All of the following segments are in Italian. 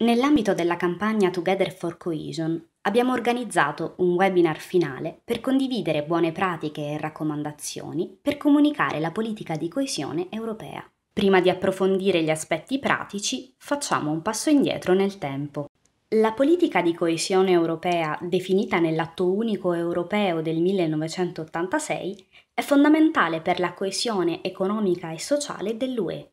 Nell'ambito della campagna Together for Cohesion abbiamo organizzato un webinar finale per condividere buone pratiche e raccomandazioni per comunicare la politica di coesione europea. Prima di approfondire gli aspetti pratici, facciamo un passo indietro nel tempo. La politica di coesione europea, definita nell'atto unico europeo del 1986, è fondamentale per la coesione economica e sociale dell'UE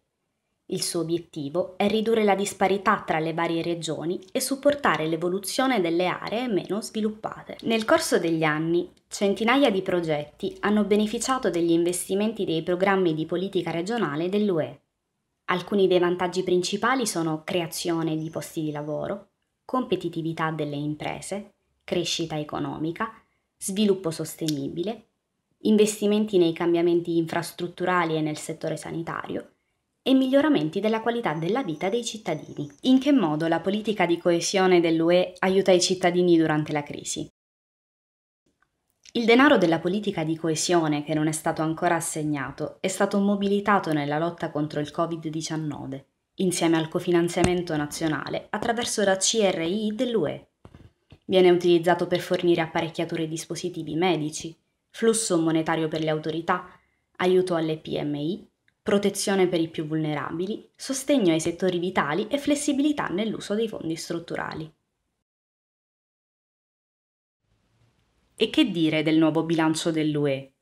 il suo obiettivo è ridurre la disparità tra le varie regioni e supportare l'evoluzione delle aree meno sviluppate. Nel corso degli anni, centinaia di progetti hanno beneficiato degli investimenti dei programmi di politica regionale dell'UE. Alcuni dei vantaggi principali sono creazione di posti di lavoro, competitività delle imprese, crescita economica, sviluppo sostenibile, investimenti nei cambiamenti infrastrutturali e nel settore sanitario, e miglioramenti della qualità della vita dei cittadini. In che modo la politica di coesione dell'UE aiuta i cittadini durante la crisi? Il denaro della politica di coesione, che non è stato ancora assegnato, è stato mobilitato nella lotta contro il Covid-19, insieme al cofinanziamento nazionale attraverso la CRI dell'UE. Viene utilizzato per fornire apparecchiature e dispositivi medici, flusso monetario per le autorità, aiuto alle PMI, protezione per i più vulnerabili, sostegno ai settori vitali e flessibilità nell'uso dei fondi strutturali. E che dire del nuovo bilancio dell'UE?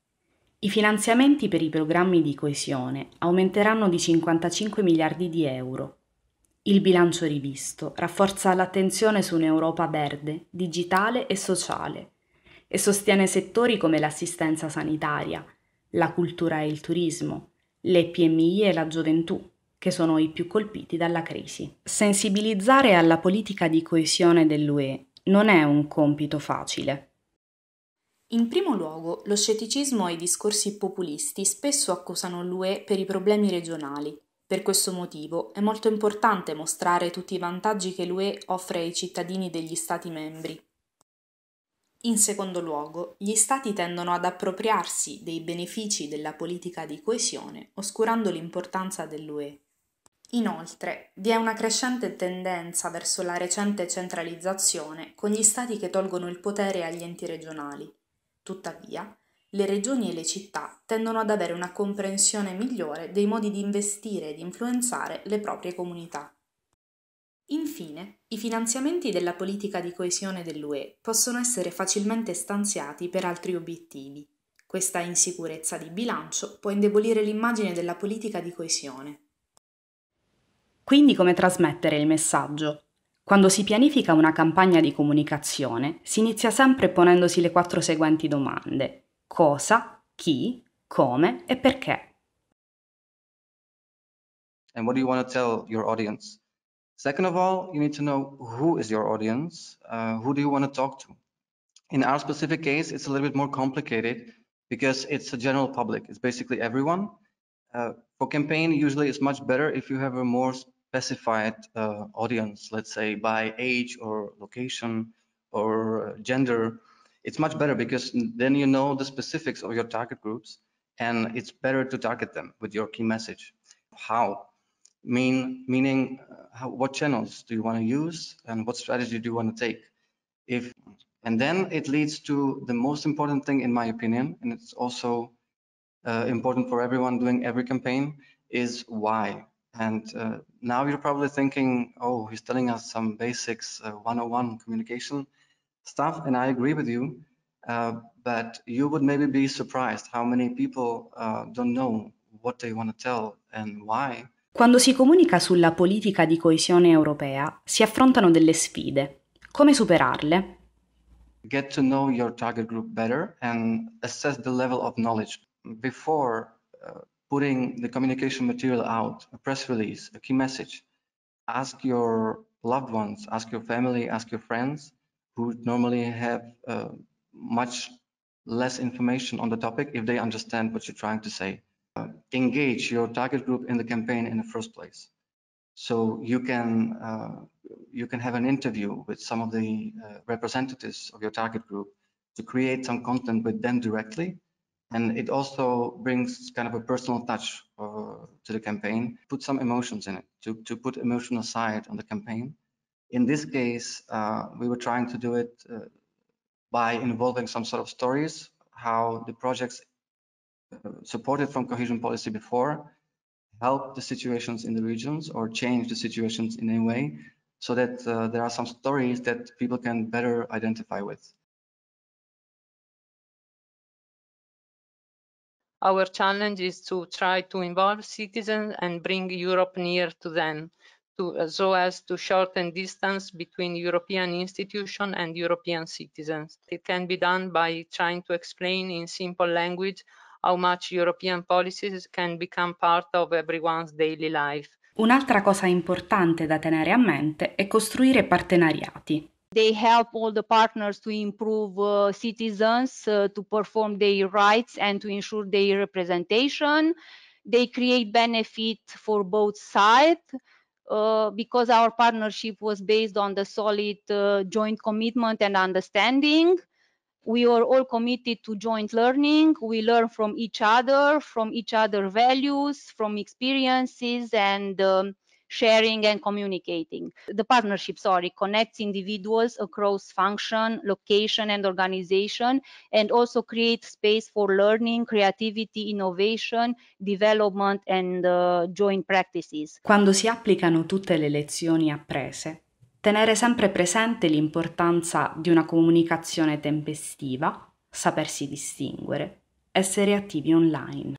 I finanziamenti per i programmi di coesione aumenteranno di 55 miliardi di euro. Il bilancio rivisto rafforza l'attenzione su un'Europa verde, digitale e sociale e sostiene settori come l'assistenza sanitaria, la cultura e il turismo, le PMI e la gioventù, che sono i più colpiti dalla crisi. Sensibilizzare alla politica di coesione dell'UE non è un compito facile. In primo luogo, lo scetticismo e i discorsi populisti spesso accusano l'UE per i problemi regionali. Per questo motivo è molto importante mostrare tutti i vantaggi che l'UE offre ai cittadini degli Stati membri. In secondo luogo, gli Stati tendono ad appropriarsi dei benefici della politica di coesione, oscurando l'importanza dell'UE. Inoltre, vi è una crescente tendenza verso la recente centralizzazione con gli Stati che tolgono il potere agli enti regionali. Tuttavia, le regioni e le città tendono ad avere una comprensione migliore dei modi di investire e di influenzare le proprie comunità. Infine, i finanziamenti della politica di coesione dell'UE possono essere facilmente stanziati per altri obiettivi. Questa insicurezza di bilancio può indebolire l'immagine della politica di coesione. Quindi come trasmettere il messaggio? Quando si pianifica una campagna di comunicazione, si inizia sempre ponendosi le quattro seguenti domande. Cosa, chi, come e perché. And what do you want to tell your audience? Second of all, you need to know who is your audience, uh, who do you want to talk to. In our specific case, it's a little bit more complicated because it's a general public. It's basically everyone. Uh, for campaign, usually it's much better if you have a more specified uh, audience, let's say by age or location or uh, gender. It's much better because then you know the specifics of your target groups and it's better to target them with your key message. How? mean meaning uh, how, what channels do you want to use and what strategy do you want to take if and then it leads to the most important thing in my opinion and it's also uh, important for everyone doing every campaign is why and uh, now you're probably thinking oh he's telling us some basics uh, 101 communication stuff and i agree with you uh, but you would maybe be surprised how many people uh, don't know what they want to tell and why Quando si comunica sulla politica di coesione europea si affrontano delle sfide. Come superarle? Get to know your target group better and assess the level of knowledge before uh, putting the communication material out, a press release, a key message. Ask your loved ones, ask your family, ask your friends who normally have uh, much less information on the topic if they understand what you're trying to say. Uh, engage your target group in the campaign in the first place. So you can uh, you can have an interview with some of the uh, representatives of your target group to create some content with them directly, and it also brings kind of a personal touch uh, to the campaign. Put some emotions in it to to put emotional side on the campaign. In this case, uh, we were trying to do it by involving some sort of stories how the projects supported from cohesion policy before help the situations in the regions or change the situations in any way so that uh, there are some stories that people can better identify with. Our challenge is to try to involve citizens and bring Europe near to them, to, uh, so as to shorten distance between European institutions and European citizens. It can be done by trying to explain in simple language how much European policies can become part of everyone's daily life. Un'altra cosa importante da tenere a mente è costruire partenariati. They help all the partners to improve uh, citizens uh, to perform their rights and to ensure their representation. They create benefit for both sides. Uh, because our partnership was based on the solid uh, joint commitment and understanding we are all committed to joint learning. We learn from each other, from each other values, from experiences and um, sharing and communicating. The partnership, sorry, connects individuals across function, location and organization and also creates space for learning, creativity, innovation, development and uh, joint practices. Quando si applicano tutte le lezioni apprese, tenere sempre presente l'importanza di una comunicazione tempestiva, sapersi distinguere, essere attivi online.